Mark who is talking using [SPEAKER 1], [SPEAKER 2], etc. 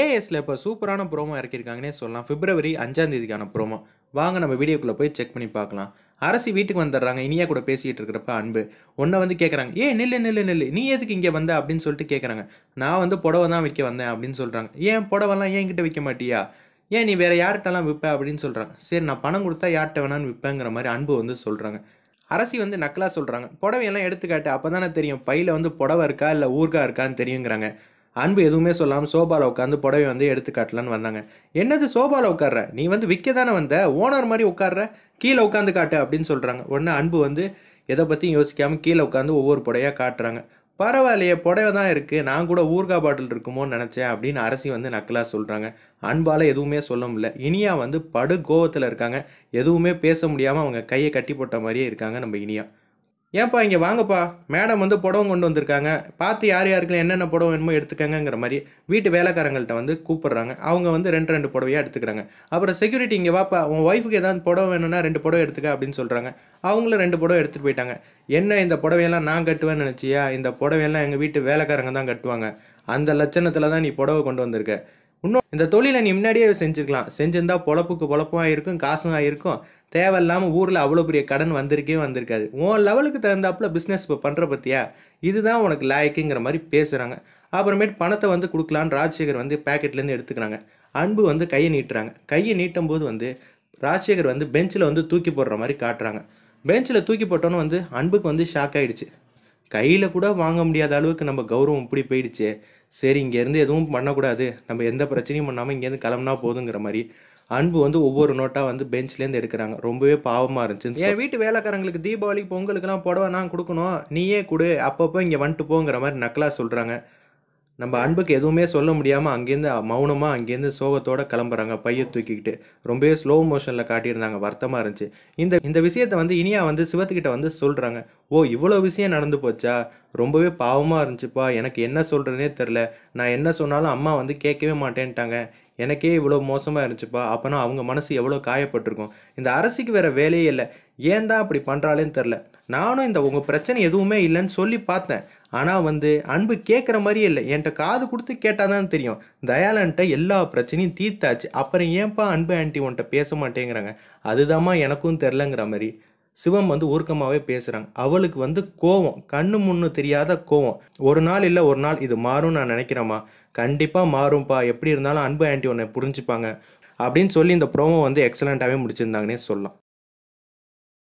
[SPEAKER 1] ஏஎஸ்ல இப்போ சூப்பரான ப்ரோமோ இறக்கியிருக்காங்கன்னே சொல்லலாம் பிப்ரவரி அஞ்சாந்தேதிக்கான ப்ரோமோ வாங்க நம்ம வீடியோக்குள்ளே போய் செக் பண்ணி பார்க்கலாம் அரசி வீட்டுக்கு வந்துடுறாங்க இனியா கூட பேசிகிட்டு இருக்கிறப்ப அன்பு ஒன்றை வந்து கேட்குறாங்க ஏ நில்லு நில்லு நில்லு நீ எதுக்கு இங்கே வந்த அப்படின்னு சொல்லிட்டு கேட்குறாங்க நான் வந்து புடவை தான் விற்க வந்தேன் அப்படின்னு சொல்கிறாங்க ஏன் புடவெல்லாம் ஏன் கிட்டே விற்க மாட்டியா ஏன் நீ வேறு யார்கிட்டலாம் விற்ப அப்படின்னு சொல்கிறாங்க சரி நான் பணம் கொடுத்தா யார்கிட்ட வேணாலும் விற்பேங்கிற மாதிரி அன்பு வந்து சொல்கிறாங்க அரசி வந்து நக்கலாக சொல்கிறாங்க புடவையெல்லாம் எடுத்துக்காட்டு அப்போ தானே தெரியும் பையில் வந்து புடவை இருக்கா இல்லை ஊர்கா இருக்கான்னு தெரியுங்கிறாங்க அன்பு எதுவுமே சொல்லாமல் சோபாவில் உட்காந்து புடவை வந்து எடுத்து காட்டலான்னு வந்தாங்க என்னது சோபாவில் உட்கார்ற நீ வந்து விற்க தானே வந்த ஓனர் மாதிரி உட்கார்ற கீழே உட்காந்து காட்டு அப்படின்னு சொல்கிறாங்க உடனே அன்பு வந்து எதை பற்றியும் யோசிக்காமல் கீழே உட்காந்து ஒவ்வொரு புடையாக காட்டுறாங்க பரவாயில்லையே புடவை தான் இருக்குது நான் கூட ஊர்கா பாட்டில் இருக்குமோன்னு நினச்சேன் அப்படின்னு அரசி வந்து நக்கலாக சொல்கிறாங்க அன்பால் எதுவுமே சொல்ல முடியல இனியா வந்து படு கோவத்தில் இருக்காங்க எதுவுமே பேச முடியாமல் அவங்க கையை கட்டி போட்ட மாதிரியே இருக்காங்க நம்ம இனியா ஏன்ப்பா இங்கே வாங்கப்பா மேடம் வந்து புடவம் கொண்டு வந்திருக்காங்க பார்த்து யார் யாருக்கு என்னென்ன புடவை வேணுமோ எடுத்துக்கங்கிற மாதிரி வீட்டு வேலைக்காரங்கள்ட்ட வந்து கூப்பிட்றாங்க அவங்க வந்து ரெண்டு ரெண்டு புடவையாக எடுத்துக்கிறாங்க அப்புறம் செக்யூரிட்டி இங்கே வாப்பா உன் ஒய்ஃபுக்கு ஏதாவது புடவை வேணும்னா ரெண்டு புடவை எடுத்துக்க அப்படின்னு சொல்கிறாங்க அவங்களும் ரெண்டு புடவை எடுத்துகிட்டு போயிட்டாங்க என்ன இந்த புடவையெல்லாம் நான் கட்டுவேன்னு நினச்சியா இந்த புடவையெல்லாம் எங்கள் வீட்டு வேலைக்காரங்க தான் கட்டுவாங்க அந்த லட்சணத்தில் தான் நீ புடவை கொண்டு வந்திருக்க இன்னும் இந்த தொழிலை நீ முன்னாடியே செஞ்சுக்கலாம் செஞ்சிருந்தா பொழப்புக்கு பொழப்பும் ஆகிருக்கும் காசும் ஆகிருக்கும் தேவையில்லாமல் ஊரில் அவ்வளோ பெரிய கடன் வந்திருக்கே வந்திருக்காது உன் லெவலுக்கு தகுந்தாப்புல பிஸ்னஸ் இப்போ பண்ணுற பற்றியா இதுதான் உனக்கு லாய்க்குங்கிற மாதிரி பேசுகிறாங்க அப்புறமேட்டு பணத்தை வந்து கொடுக்கலான்னு ராஜசேகர் வந்து பேக்கெட்லேருந்து எடுத்துக்கிறாங்க அன்பு வந்து கையை நீட்டுறாங்க கையை நீட்டும் போது வந்து ராஜசேகர் வந்து பெஞ்சில் வந்து தூக்கி போடுற மாதிரி காட்டுறாங்க பெஞ்சில் தூக்கி போட்டோன்னு வந்து அன்புக்கு வந்து ஷாக் ஆகிடுச்சு கையில் கூட வாங்க முடியாத அளவுக்கு நம்ம கௌரவம் இப்படி போயிடுச்சு சரி இங்கேருந்து எதுவும் பண்ணக்கூடாது நம்ம எந்த பிரச்சனையும் பண்ணாமல் இங்கேருந்து கிளம்புனா போதுங்கிற மாதிரி அன்பு வந்து ஒவ்வொரு நோட்டாக வந்து பெஞ்ச்லேருந்து எடுக்கிறாங்க ரொம்பவே பாவமாக இருந்துச்சு என் வீட்டு வேலைக்காரங்களுக்கு தீபாவளி பொங்கலுக்குலாம் புடவை நான் கொடுக்கணும் நீயே கொடு அப்பப்போ இங்கே வந்துட்டு போங்கிற மாதிரி நக்கலாக சொல்கிறாங்க நம்ம அன்புக்கு எதுவுமே சொல்ல முடியாமல் அங்கேருந்து மௌனமாக அங்கேருந்து சோகத்தோடு கிளம்புறாங்க பையை தூக்கிக்கிட்டு ரொம்பவே ஸ்லோ மோஷனில் காட்டியிருந்தாங்க வருத்தமாக இருந்துச்சு இந்த இந்த விஷயத்தை வந்து இனியா வந்து சிவத்துக்கிட்ட வந்து சொல்கிறாங்க ஓ இவ்வளோ விஷயம் நடந்து போச்சா ரொம்பவே பாவமாக இருந்துச்சுப்பா எனக்கு என்ன சொல்கிறதுனே தெரில நான் என்ன சொன்னாலும் அம்மா வந்து கேட்கவே மாட்டேன்ட்டாங்க எனக்கே இவ்வளோ மோசமாக இருந்துச்சுப்பா அப்போனா அவங்க மனசு எவ்வளோ காயப்பட்டிருக்கும் இந்த அரசிக்கு வேறு வேலையே இல்லை ஏன் தான் அப்படி பண்ணுறாளேன்னு தெரில நானும் இந்த உங்கள் பிரச்சனை எதுவுமே இல்லைன்னு சொல்லி பார்த்தேன் ஆனால் வந்து அன்பு கேட்குற மாதிரியே இல்லை என்கிட்ட காது கொடுத்து கேட்டால் தான் தெரியும் தயாலன்ட்ட எல்லா பிரச்சனையும் தீர்த்தாச்சு அப்புறம் ஏன்ப்பா அன்பு ஆண்டி உன்ட்ட பேச மாட்டேங்கிறாங்க அதுதாம்மா எனக்கும் தெரிலங்கிற மாதிரி சிவம் வந்து ஊர்க்கமாகவே பேசுகிறாங்க அவளுக்கு வந்து கோவம் கண்ணு முன்னு தெரியாத கோவம் ஒரு நாள் இல்லை ஒரு நாள் இது மாறும்னு நான் நினைக்கிறேம்மா கண்டிப்பாக மாறும்ப்பா எப்படி இருந்தாலும் அன்பு ஆண்டி உன்னை புரிஞ்சுப்பாங்க அப்படின்னு சொல்லி இந்த ப்ரோமோ வந்து எக்ஸலண்ட்டாகவே முடிச்சிருந்தாங்கன்னே சொல்லலாம்